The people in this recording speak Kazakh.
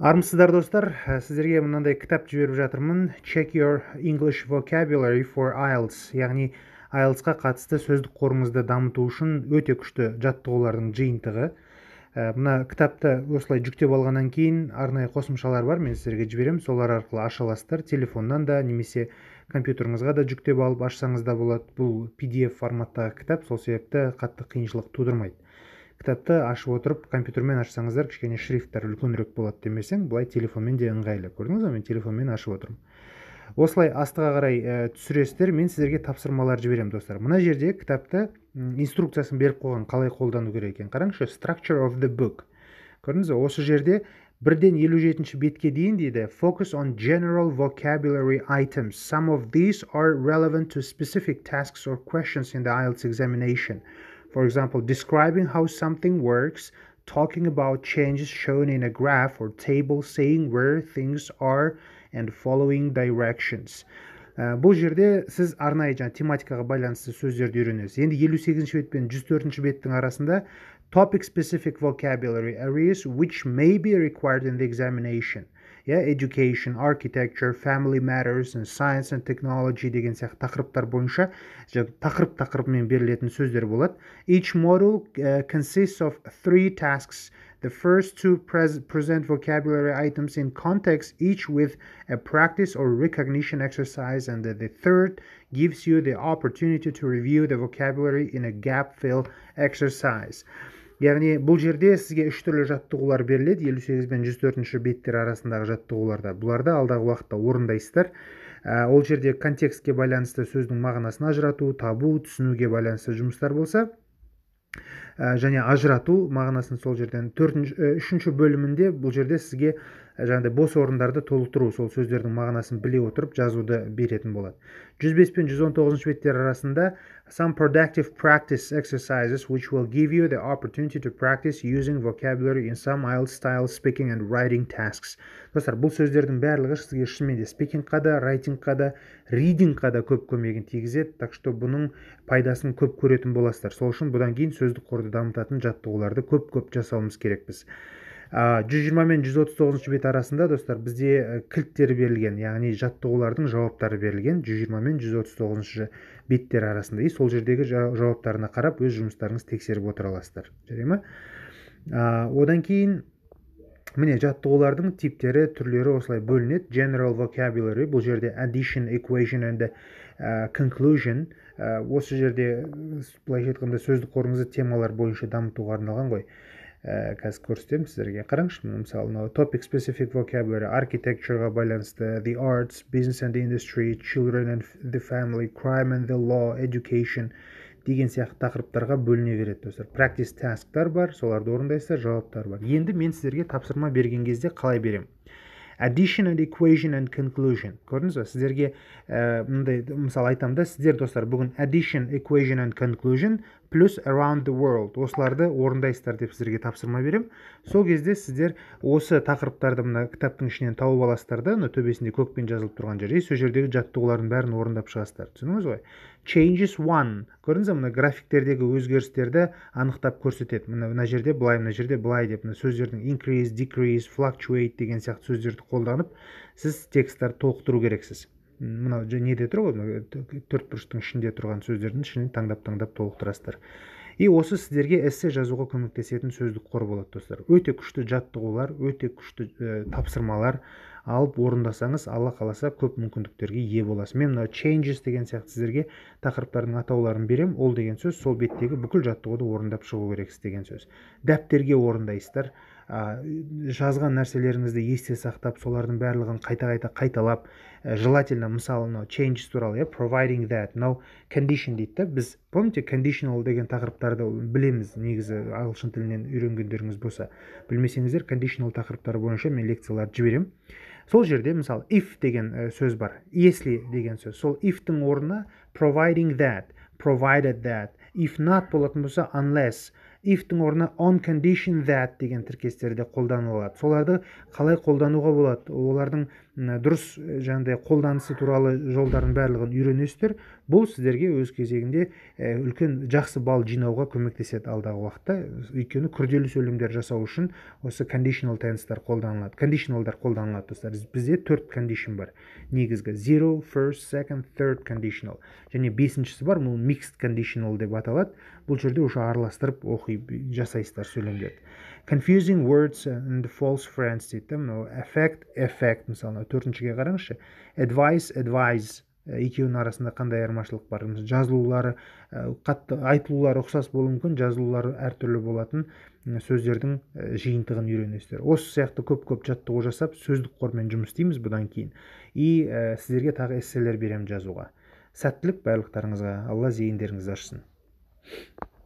армысыздар достар э, сіздерге мынандай кітап жіберіп жатырмын check your english vocabulary for ielts яғни ielts қатысты сөздік қорыңызды дамыту үшін өте күшті жаттығулардың жиынтығы э, мына кітапты осылай жүктеп алғаннан кейін арнайы қосымшалар бар мен сіздерге жіберемін солар арқылы аша аласыздар телефоннан да немесе компьютеріңізға да жүктеп алып ашсаңыз да болады бұл pdf форматтағы кітап сол себепті қатты қиыншылық тудырмайды кітапты ашып отырып компьютермен ашсаңыздар кішкене шрифттер үлкенірек болады демесең былай телефонмен де ыңғайлы көрдіңіз ба мен телефонмен ашып отырмын осылай астыға қарай ә, түсіресіздер мен сіздерге тапсырмалар жіберемін достар мына жерде кітапты инструкциясын беріп қойған қалай қолдану керек екенін қараңызшы structure of the book көрдіңіз ба осы жерде бірден елу жетінші бетке дейін дейді focus on general vocabulary items some of these are relevant to specific tasks or questions in the IELTS examination For example, describing how something works, talking about changes shown in a graph or table, saying where things are and following directions. Э, бұл жерде сіз арнайы жаңа тематикаға байланысты сөздерді үйренесіз енді 58-ші бет пен 104-ші беттің арасында topic specific vocabulary areas which may be required in the examination yeah, education architecture family matters and science and technology деген сияқты тақырыптар бойынша тақырып тақырыбымен берілетін сөздер болады each module uh, consists of three tasks The first two present vocabulary items in context, each with a practice or recognition exercise, and the, the, third gives you the opportunity to review the vocabulary in a gap fill exercise. яғни бұл жерде сізге үш түрлі жаттығулар беріледі елу сегіз бен жүз төртінші беттер арасындағы жаттығуларда бұларды алдағы уақытта орындайсыздар ә, ол жерде контекстке байланысты сөздің мағынасын ажырату табу түсінуге байланысты жұмыстар болса ә, және ажырату мағынасын сол жерден төртінші ә, үшінші бөлімінде бұл жерде сізге Ә, жаңағыдай бос орындарды толықтыру сол сөздердің мағынасын біле отырып жазуды беретін болады 105 пен 119 беттер арасында some productive practice exercises which will give you the opportunity to practice using vocabulary in some IELTS style speaking and writing tasks достар бұл сөздердің барлығы сізге шынымен де спикингқа да райтингқа да ридингқа да көп көмегін тигізеді так что бұның пайдасын көп көретін боласыздар сол үшін бұдан кейін сөздік қорды дамытатын жаттығуларды көп көп жасауымыз керекпіз жүз жиырма мен жүз отыз тоғызыншы бет арасында достар бізде э, кілттер берілген яғни жаттығулардың жауаптары берілген жүз жиырма мен жүз отыз беттер арасында и сол жердегі жауаптарына қарап өз жұмыстарыңызды тексеріп отыра аласыздар жарай одан кейін міне жаттығулардың типтері түрлері осылай бөлінеді general vocabulary бұл жерде addition equation and э, conclusion э, осы жерде былайша айтқанда сөздік қорыңызды темалар бойынша дамытуға арналған ғой Э, ә, қазір көрсетемін сіздерге қараңызшы мысалы мынау топик specific vocabulary архитектураға байланысты the arts business and industry children and the family crime and the law education деген сияқты тақырыптарға бөліне береді достар practice тасктар бар соларды орындайсыздар жауаптар бар енді мен сіздерге тапсырма берген кезде қалай беремін additional equation and conclusion көрдіңіз ба сіздерге мындай мысалы айтамын да сіздер достар бүгін addition equation and conclusion плюс around the world осыларды орындайсыздар деп сіздерге тапсырма беремін сол кезде сіздер осы тақырыптарды мына кітаптың ішінен тауып аласыздар да мына төбесінде көкпен жазылып тұрған жер сол жердегі жаттығулардың бәрін орындап шығасыздар түсіндіңіз ғой changes one көрдіңіз ба мына графиктердегі өзгерістерді анықтап көрсетеді мына мына жерде былай мына жерде былай деп мына сөздердің increase decrease fluctuate деген сияқты сөздерді қолданып сіз тексттерді толықтыру керексіз мынау неде тұр ғой төрт бұрыштың ішінде тұрған сөздердің ішінен таңдап таңдап толықтырасыздар и осы сіздерге эссе жазуға көмектесетін сөздік қор болады достар өте күшті жаттығулар өте күшті ә, тапсырмалар алып орындасаңыз алла қаласа көп мүмкіндіктерге ие боласыз мен мынау changes деген сияқты сіздерге тақырыптардың атауларын беремін ол деген сөз сол беттегі бүкіл жаттығуды орындап шығу керексіз деген сөз дәптерге орындайсыздар жазған нәрселеріңізді есте сақтап солардың барлығын қайта қайта қайталап э, желательно мысалы мынау changes туралы иә providing that мынау condition дейді да біз помните conditional деген тақырыптарды білеміз негізі ағылшын тілінен үйренгендеріңіз болса білмесеңіздер conditional тақырыптар бойынша мен лекцияларды жіберемін сол жерде мысалы if деген э, сөз бар если деген сөз сол if-тің орнына providing that provided that if not болатын болса unless ифтің орнына on condition that деген тіркестерде қолданылады соларды қалай қолдануға болады олардың дұрыс жаңағыдай қолданысы туралы жолдарын барлығын үйренесіздер бұл сіздерге өз кезегінде үлкен жақсы балл жинауға көмектеседі алдағы уақытта өйткені күрделі сөйлемдер жасау үшін осы conditional тенстар қолданылады conditionalдар қолданылады достар бізде төрт condition бар негізгі zero first second third conditional және бесіншісі бар бұл mixed conditional деп аталады бұл жерде уже араластырып оқи жасайсыздар сөйлемдерді confusing words and false friends дейді да мынау effect effect мысалы төртіншіге қараңызшы advice advise екеуінің арасында қандай айырмашылық бар жазылулары қатты айтылулары ұқсас болуы мүмкін жазылулары әртүрлі болатын сөздердің жиынтығын үйренесіздер осы сияқты көп көп жаттығу жасап сөздік қормен жұмыс істейміз бұдан кейін и ә, сіздерге тағы эсселер беремін жазуға сәттілік барлықтарыңызға алла зейіндеріңізді ашсын